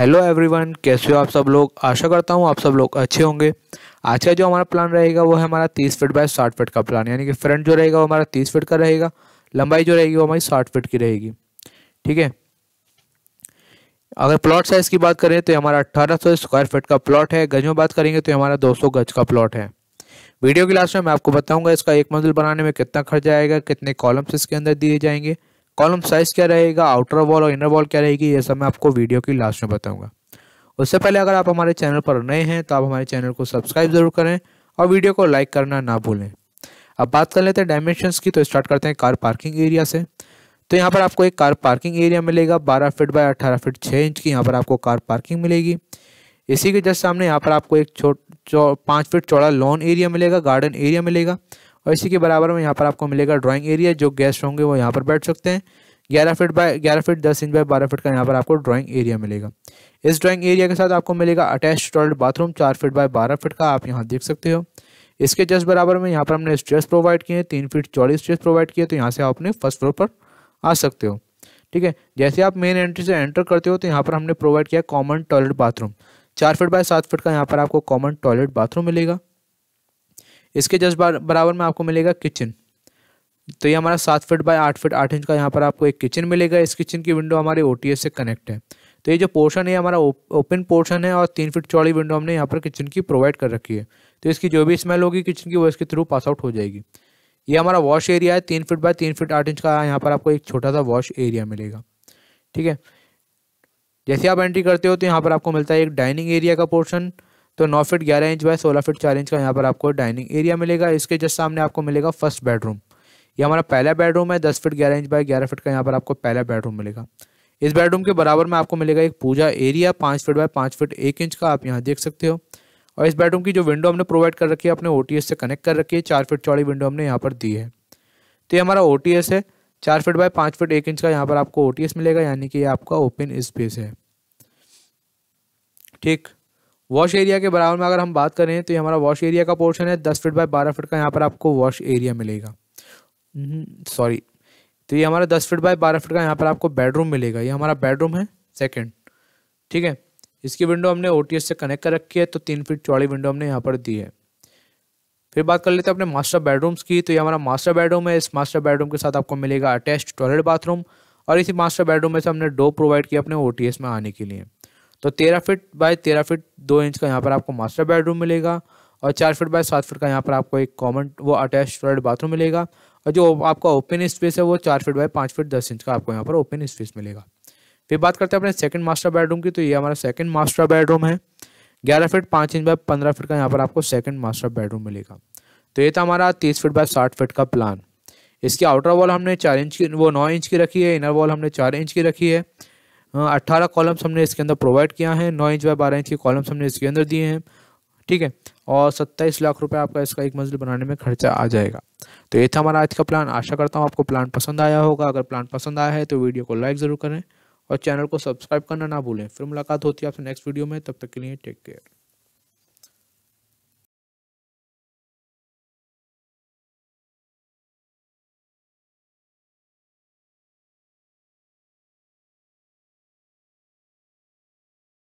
hello everyone कैसे हो आप सब लोग आशा करता हूँ आप सब लोग अच्छे होंगे आज का जो हमारा प्लान रहेगा वो है हमारा तीस फीट बाय साठ फीट का प्लान यानी कि फ्रंट जो रहेगा वो हमारा तीस फीट का रहेगा लंबाई जो रहेगी वो हमारी साठ फीट की रहेगी ठीक है अगर प्लॉट साइज़ की बात करें तो हमारा अट्ठारह स्क्वायर फीट का प्लॉट है गज में बात करेंगे तो हमारा दो गज का प्लॉट है वीडियो के लास्ट में मैं आपको बताऊँगा इसका एक मंजिल बनाने में कितना खर्च आएगा कितने कॉलम्स इसके अंदर दिए जाएंगे कॉलम साइज क्या रहेगा आउटर वॉल और इनर वॉल क्या रहेगी ये सब मैं आपको वीडियो की लास्ट में बताऊंगा उससे पहले अगर आप हमारे चैनल पर नए हैं तो आप हमारे चैनल को सब्सक्राइब जरूर करें और वीडियो को लाइक करना ना भूलें अब बात कर लेते हैं डायमेंशन की तो स्टार्ट करते हैं कार पार्किंग एरिया से तो यहाँ पर आपको एक कार पार्किंग एरिया मिलेगा बारह फिट बाय अट्ठारह फिट छः इंच की यहाँ पर आपको कार पार्किंग मिलेगी इसी के जस्ट सामने यहाँ पर आपको एक छोट चौ पाँच फिट चौड़ा लॉन एरिया मिलेगा गार्डन एरिया मिलेगा और इसी के बराबर में यहाँ पर आपको मिलेगा ड्राइंग एरिया जो गेस्ट होंगे वो यहाँ पर बैठ सकते हैं ग्यारह फीट बाय ग्यारह फीट दस इंच बाय बारह फीट का यहाँ पर आपको ड्राइंग एरिया मिलेगा इस ड्राइंग एरिया के साथ आपको मिलेगा अटैच टॉयलेट बाथरूम चार फीट बाय बारह फीट का आप यहाँ देख सकते हो इसके जस्ट बराबर में यहाँ पर हमने स्ट्रेस प्रोवाइड किए हैं तीन फीट चौड़ी स्ट्रेस प्रोवाइड किए तो यहाँ से आप अपने फर्स्ट फ्लोर पर आ सकते हो ठीक है जैसे आप मेन एंट्री से एंटर करते हो तो यहाँ पर हमने प्रोवाइड किया कॉमन टॉयलेट बाथरूम चार फीट बाय सात फीट का यहाँ पर आपको कॉमन टॉयलेट बाथरूम मिलेगा इसके जस्ट बराबर में आपको मिलेगा किचन तो ये हमारा सात फीट बाय आठ फीट आठ इंच का यहाँ पर आपको एक किचन मिलेगा इस किचन की विंडो हमारे ओ से कनेक्ट है तो ये जो पोर्शन है हमारा ओपन पोर्शन है और तीन फीट चौड़ी विंडो हमने यहाँ पर किचन की प्रोवाइड कर रखी है तो इसकी जो भी स्मेल होगी किचन की वो इसके थ्रू पास आउट हो जाएगी ये हमारा वॉश एरिया है तीन फीट बाय तीन फीट आठ इंच का यहाँ पर आपको एक छोटा सा वॉश एरिया मिलेगा ठीक है जैसे आप एंट्री करते हो तो यहाँ पर आपको मिलता है एक डाइनिंग एरिया का पोर्शन तो नौ फिट ग्यारह इंच बाय सोलह फिट चार इंच का यहाँ पर आपको डाइनिंग एरिया मिलेगा इसके जस्ट सामने आपको मिलेगा फर्स्ट बेडरूम ये हमारा पहला बेडरूम है दस फिट ग्यारह इंच बाय ग्यारह फिट का यहाँ पर आपको पहला बेडरूम मिलेगा इस बेडरूम के बराबर में आपको मिलेगा एक पूजा एरिया पाँच फिट बाय पाँच फिट एक इंच का आप यहाँ देख सकते हो और इस बेडरूम की जो विंडो हमने प्रोवाइड कर रखी है अपने ओ से कनेक्ट कर रखी है चार फिट चौड़ी विंडो हमने यहाँ पर दी है तो ये हमारा ओ है चार फिट बाय पाँच फिट एक इंच का यहाँ पर आपको ओ मिलेगा यानी कि ये आपका ओपन स्पेस है ठीक वॉश एरिया के बराबर में अगर हम बात करें तो ये हमारा वॉश एरिया का पोर्शन है दस फिट बाय बारह फिट का यहाँ पर आपको वॉश एरिया मिलेगा सॉरी हम्म, तो ये हमारा दस फिट बाय बारह फिट का यहाँ पर आपको बेडरूम मिलेगा ये हमारा बेडरूम है सेकेंड ठीक है इसकी विंडो हमने ओ से कनेक्ट कर रखी है तो तीन फिट चौड़ी विंडो हमने यहाँ पर दी है फिर बात कर लेते हैं अपने मास्टर बेडरूम्स की तो ये हमारा मास्टर बेडरूम है इस मास्टर बेडरूम के साथ आपको मिलेगा अटैच टॉयलेट बाथरूम और इसी मास्टर बेडरूम में से हमने डो प्रोवाइड किया अपने ओ में आने के लिए तो तेरह फिट बाय तेरह फिट दो इंच का यहाँ पर आपको मास्टर बेडरूम मिलेगा और चार फीट बाय सात फीट का यहाँ पर आपको एक कॉमन वो अटैच टॉयलेट बाथरूम मिलेगा और जो आपका ओपन स्पेस है वो चार फीट बाय पाँच फीट दस इंच का आपको यहाँ पर ओपन स्पेस मिलेगा फिर बात करते हैं अपने सेकंड मास्टर बेडरूम की तो ये हमारा सेकंड मास्टर बेडरूम है ग्यारह फीट पाँच इंच बाय पंद्रह फीट का यहाँ पर आपको सेकेंड मास्टर बेडरूम मिलेगा तो ये था हमारा तीस फीट बाय साठ फीट का प्लान इसकी आउटर वॉल हमने चार इंच की वो नौ इंच की रखी है इनर वॉल हमने चार इंच की रखी है हाँ, अट्ठारह कॉलम्स हमने इसके अंदर प्रोवाइड किया है नौ इंच बाय बारह इंच के कॉलम्स हमने इसके अंदर दिए हैं ठीक है और सत्ताईस लाख रुपए आपका इसका एक मंजिल बनाने में खर्चा आ जाएगा तो ये था हमारा आज का प्लान आशा करता हूँ आपको प्लान पसंद आया होगा अगर प्लान पसंद आया है तो वीडियो को लाइक ज़रूर करें और चैनल को सब्सक्राइब करना ना भूलें फिर मुलाकात होती है आपसे नेक्स्ट वीडियो में तब तक के लिए टेक केयर